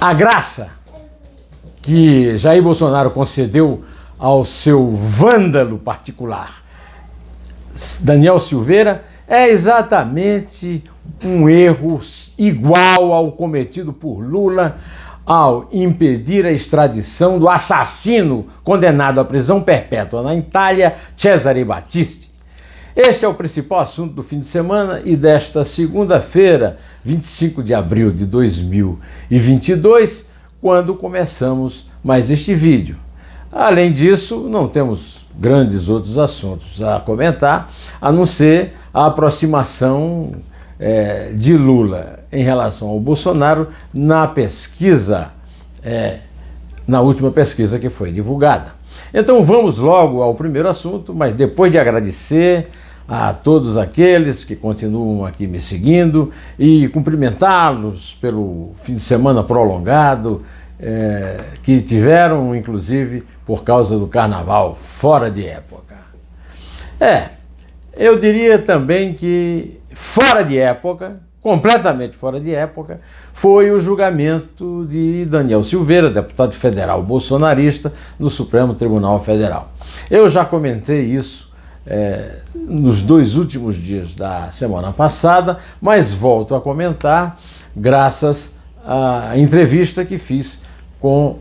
A graça que Jair Bolsonaro concedeu ao seu vândalo particular, Daniel Silveira, é exatamente um erro igual ao cometido por Lula ao impedir a extradição do assassino condenado à prisão perpétua na Itália, Cesare Battisti. Este é o principal assunto do fim de semana e desta segunda-feira, 25 de abril de 2022, quando começamos mais este vídeo. Além disso, não temos grandes outros assuntos a comentar, a não ser a aproximação é, de Lula em relação ao Bolsonaro na pesquisa, é, na última pesquisa que foi divulgada. Então vamos logo ao primeiro assunto, mas depois de agradecer a todos aqueles que continuam aqui me seguindo e cumprimentá-los pelo fim de semana prolongado é, que tiveram, inclusive por causa do carnaval, fora de época. É, eu diria também que fora de época, completamente fora de época, foi o julgamento de Daniel Silveira, deputado federal bolsonarista, no Supremo Tribunal Federal. Eu já comentei isso é, nos dois últimos dias da semana passada, mas volto a comentar graças à entrevista que fiz com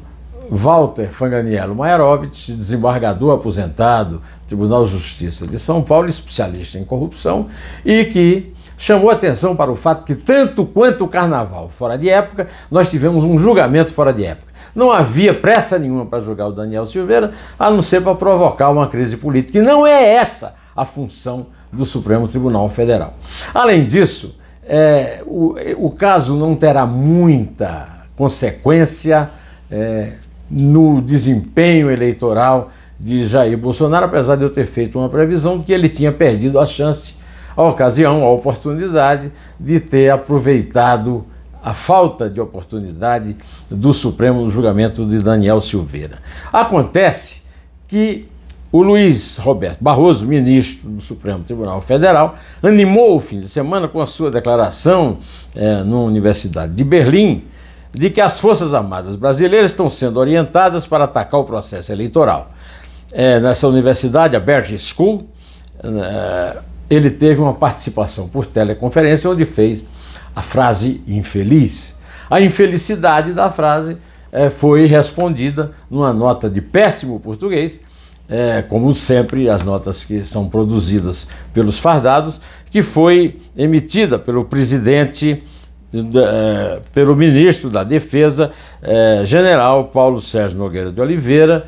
Walter Fanganiello Maerovitch, desembargador aposentado, Tribunal de Justiça de São Paulo, especialista em corrupção, e que chamou atenção para o fato que, tanto quanto o carnaval fora de época, nós tivemos um julgamento fora de época. Não havia pressa nenhuma para julgar o Daniel Silveira, a não ser para provocar uma crise política. E não é essa a função do Supremo Tribunal Federal. Além disso, é, o, o, caso não terá muita consequência é, no desempenho eleitoral de Jair Bolsonaro, apesar de eu ter feito uma previsão que ele tinha perdido a chance, a ocasião, a oportunidade de ter aproveitado a falta de oportunidade do Supremo no julgamento de Daniel Silveira. Acontece que o Luiz Roberto Barroso, ministro do Supremo Tribunal Federal, animou o fim de semana com a sua declaração é, na Universidade de Berlim de que as Forças Armadas brasileiras estão sendo orientadas para atacar o processo eleitoral. É, nessa universidade, a Berge School, é, ele teve uma participação por teleconferência onde fez a frase infeliz. A infelicidade da frase é, foi respondida numa nota de péssimo português é, como sempre, as notas que são produzidas pelos fardados, que foi emitida pelo presidente, eh, eh, pelo ministro da Defesa, é, general Paulo Sérgio Nogueira de Oliveira.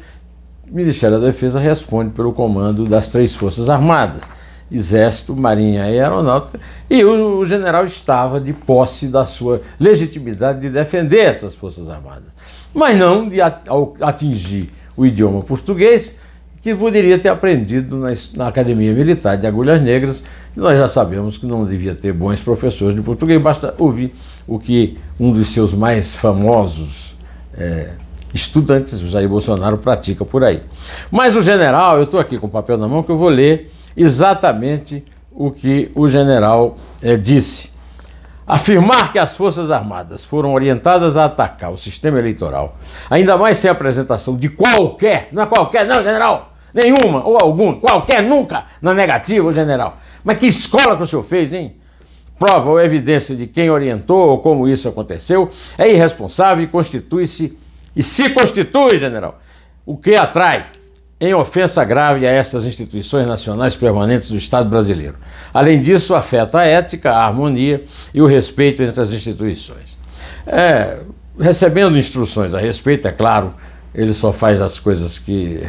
O Ministério da Defesa responde pelo comando das três Forças Armadas, Exército, Marinha e Aeronáutica, e o, o general estava de posse da sua legitimidade de defender essas Forças Armadas, mas não de atingir o idioma português que poderia ter aprendido na, na Academia Militar de Agulhas Negras. E nós já sabemos que não devia ter bons professores de português, basta ouvir o que um dos seus mais famosos é, estudantes, o Jair Bolsonaro, pratica por aí. Mas o general, eu estou aqui com o papel na mão que eu vou ler exatamente o que o general é, disse. Afirmar que as Forças Armadas foram orientadas a atacar o sistema eleitoral, ainda mais sem a apresentação de qualquer, não é qualquer, não, general, Nenhuma ou alguma, qualquer, nunca, na negativa, general. Mas que escola que o senhor fez, hein? Prova ou evidência de quem orientou ou como isso aconteceu é irresponsável e constitui-se, e se constitui, general, o que atrai em ofensa grave a essas instituições nacionais permanentes do Estado brasileiro. Além disso, afeta a ética, a harmonia e o respeito entre as instituições. É, recebendo instruções a respeito, é claro, ele só faz as coisas que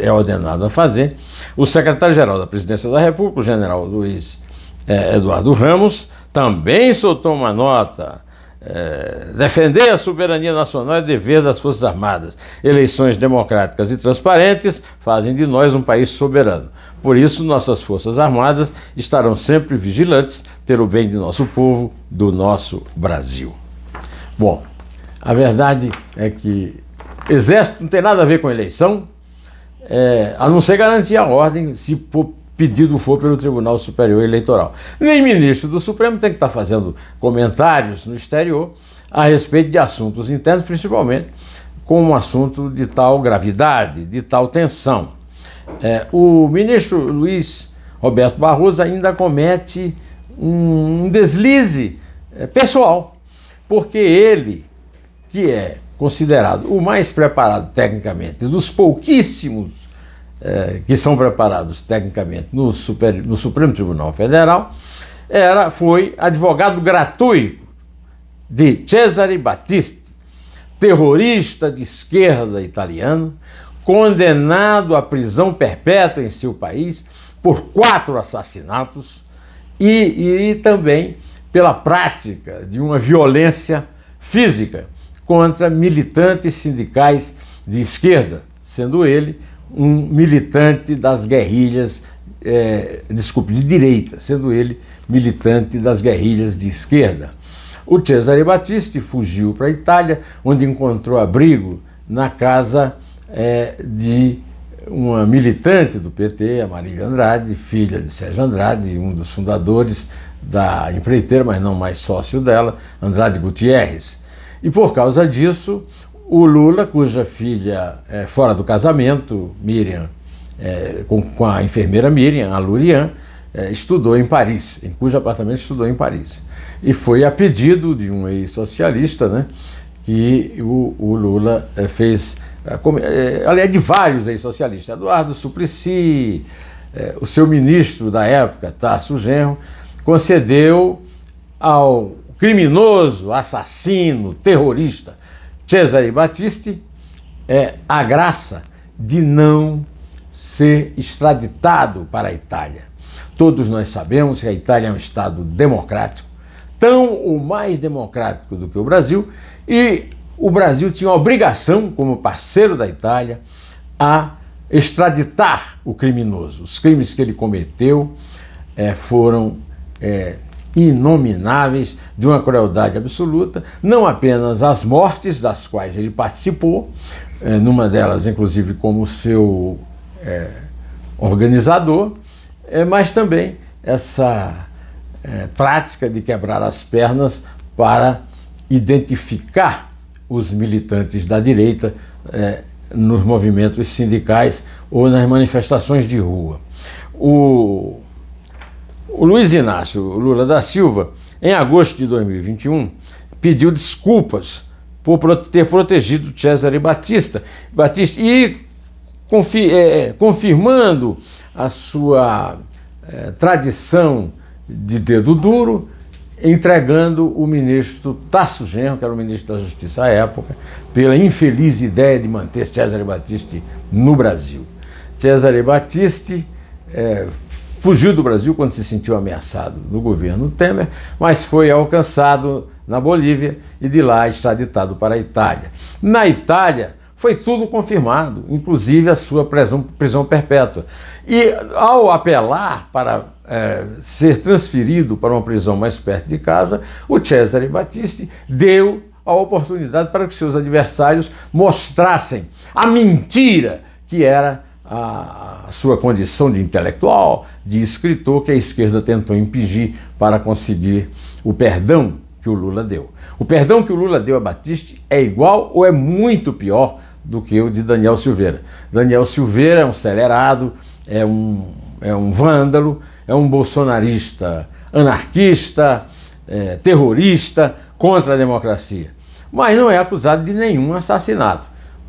é ordenado a fazer. O secretário-geral da Presidência da República, o general Luiz é, Eduardo Ramos, também soltou uma nota. É, defender a soberania nacional é dever das Forças Armadas. Eleições democráticas e transparentes fazem de nós um país soberano. Por isso, nossas Forças Armadas estarão sempre vigilantes pelo bem de nosso povo, do nosso Brasil. Bom, a verdade é que Exército não tem nada a ver com eleição, é, a não ser garantir a ordem, se pedido for pelo Tribunal Superior Eleitoral. Nem ministro do Supremo tem que estar tá fazendo comentários no exterior a respeito de assuntos internos, principalmente com um assunto de tal gravidade, de tal tensão. É, o ministro Luiz Roberto Barroso ainda comete um deslize é, pessoal, porque ele, que é considerado o mais preparado tecnicamente, dos pouquíssimos eh, que são preparados tecnicamente no, super, no Supremo Tribunal Federal, era, foi advogado gratuito de Cesare Battisti, terrorista de esquerda italiano, condenado à prisão perpétua em seu país por quatro assassinatos e, e também pela prática de uma violência física contra militantes sindicais de esquerda, sendo ele um militante das guerrilhas, é, desculpe, de direita, sendo ele militante das guerrilhas de esquerda. O Cesare Battisti fugiu para a Itália, onde encontrou abrigo na casa é, de uma militante do PT, a Marília Andrade, filha de Sérgio Andrade, um dos fundadores da empreiteira, mas não mais sócio dela, Andrade Gutierrez. E por causa disso, o Lula, cuja filha é fora do casamento, Miriam, é, com, com, a enfermeira Miriam, a Lurian, é, estudou em Paris, em cujo apartamento estudou em Paris. E foi a pedido de um ex-socialista, né? que o, o Lula é, fez, é, é, aliás, de vários ex-socialistas, Eduardo Suplicy, é, o seu ministro da época, Tarso Genro, concedeu ao criminoso, assassino, terrorista Cesare Battisti é a graça de não ser extraditado para a Itália. Todos nós sabemos que a Itália é um Estado democrático, tão ou mais democrático do que o Brasil, e o Brasil tinha obrigação, como parceiro da Itália, a extraditar o criminoso. Os crimes que ele cometeu é, foram é, inomináveis de uma crueldade absoluta, não apenas as mortes das quais ele participou, é, numa delas, inclusive, como seu é, organizador, é, mas também essa prática de quebrar as pernas para identificar os militantes da direita nos movimentos sindicais ou nas manifestações de rua. O o Luiz Inácio Lula da Silva, em agosto de 2021, pediu desculpas por ter protegido Cesare Batista, Batista e confi, é, é, confirmando a sua é, tradição de dedo duro, entregando o ministro Tasso Genro, que era o ministro da Justiça à época, pela infeliz ideia de manter Cesare Batista no Brasil. Cesare Batista é, fugiu do Brasil quando se sentiu ameaçado do governo Temer, mas foi alcançado na Bolívia e de lá está ditado para a Itália. Na Itália, foi tudo confirmado, inclusive a sua prisão, prisão perpétua. E ao apelar para é, ser transferido para uma prisão mais perto de casa, o Cesare Battisti deu a oportunidade para que seus adversários mostrassem a mentira que era a sua condição de intelectual, de escritor, que a esquerda tentou impedir para conseguir o perdão que o Lula deu. O perdão que o Lula deu a Batiste é igual ou é muito pior do que o de Daniel Silveira. Daniel Silveira é um acelerado, é um, é um vândalo, é um bolsonarista anarquista, é, terrorista contra a democracia. Mas não é acusado de nenhum assassinato.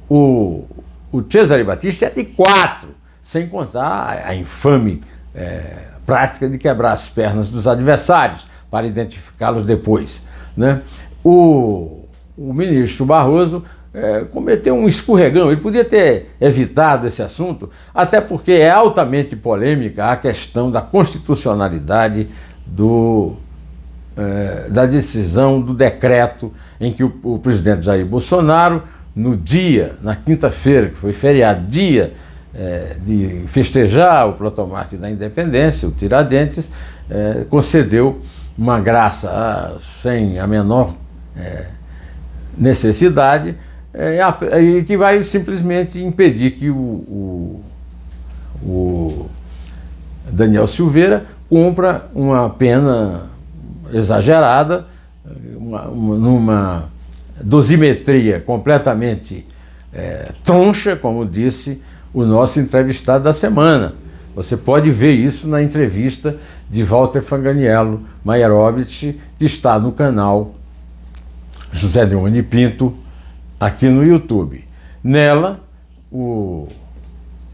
O, o Cesare Batista é de quatro, sem contar a infame é, prática de quebrar as pernas dos adversários para identificá-los depois. Né? O, o ministro Barroso é, cometeu um escorregão. Ele podia ter evitado esse assunto, até porque é altamente polêmica a questão da constitucionalidade do, é, da decisão do decreto em que o, o presidente Jair Bolsonaro no dia, na quinta-feira, que foi feriado, dia é, de festejar o protomártir da independência, o Tiradentes, é, concedeu uma graça a, sem a menor é, necessidade é, e que vai simplesmente impedir que o, o, o Daniel Silveira compra uma pena exagerada uma, uma, numa dosimetria completamente é, troncha, como disse o nosso entrevistado da semana. Você pode ver isso na entrevista de Walter Fanganiello Maierovitch, que está no canal José Leone Pinto, aqui no YouTube. Nela, o,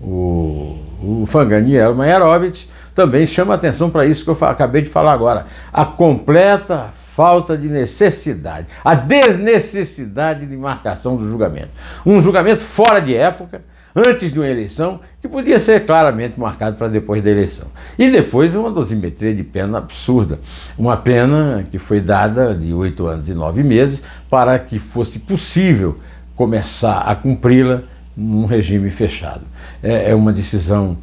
o, o Fanganiello Maierovitch também chama atenção para isso que eu acabei de falar agora. A completa falta de necessidade, a desnecessidade de marcação do julgamento. Um julgamento fora de época, antes de uma eleição, que podia ser claramente marcado para depois da eleição. E depois uma dosimetria de pena absurda. Uma pena que foi dada de oito anos e nove meses para que fosse possível começar a cumpri-la num regime fechado. É, é uma decisão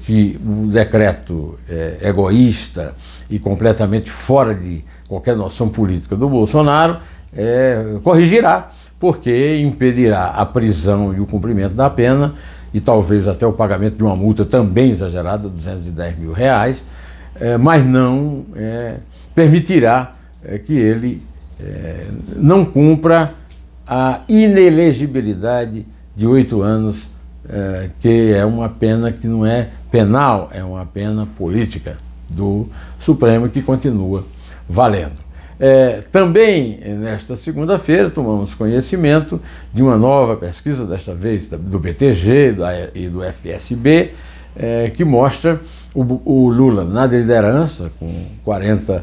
que o um decreto é, egoísta e completamente fora de qualquer noção política do Bolsonaro, é, corrigirá, porque impedirá a prisão e o cumprimento da pena e talvez até o pagamento de uma multa também exagerada, 210 mil reais, é, mas não é, permitirá é, que ele é, não cumpra a inelegibilidade de oito anos, é, que é uma pena que não é penal, é uma pena política do Supremo que continua valendo. É, também eh, nesta segunda-feira tomamos conhecimento de uma nova pesquisa, desta vez do BTG e do FSB, é, que mostra o, o, Lula na liderança com 41%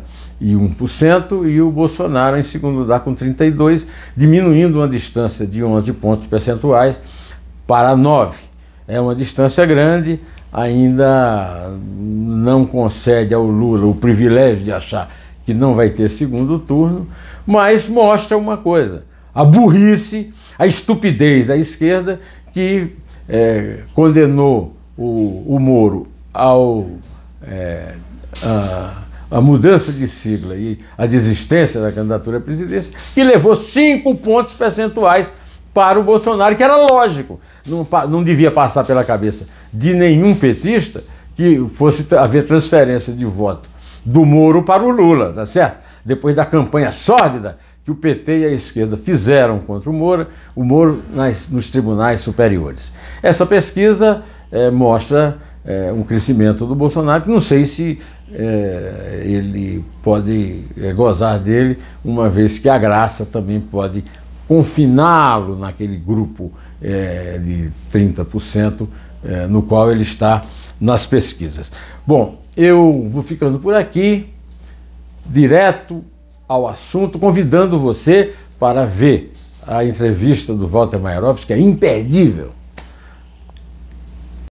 e o Bolsonaro em segundo lugar com 32%, diminuindo uma distância de 11 pontos percentuais para 9. É uma distância grande, ainda não concede ao Lula o privilégio de achar que não vai ter segundo turno, mas mostra uma coisa: a burrice, a estupidez da esquerda que é, condenou o, o Moro ao. É, a, a mudança de sigla e a desistência da candidatura à presidência, que levou cinco pontos percentuais para o Bolsonaro, que era lógico, não, não devia passar pela cabeça de nenhum petista que fosse haver transferência de voto do Moro para o Lula, tá certo? Depois da campanha sórdida que o PT e a esquerda fizeram contra o Moro, o Moro nas, nos tribunais superiores. Essa pesquisa é, mostra é, um crescimento do Bolsonaro, que não sei se é, ele pode gozar dele, uma vez que a graça também pode confiná-lo naquele grupo de 30% no qual ele está nas pesquisas. Bom, eu vou ficando por aqui, direto ao assunto, convidando você para ver a entrevista do Walter Maierovski, que é imperdível.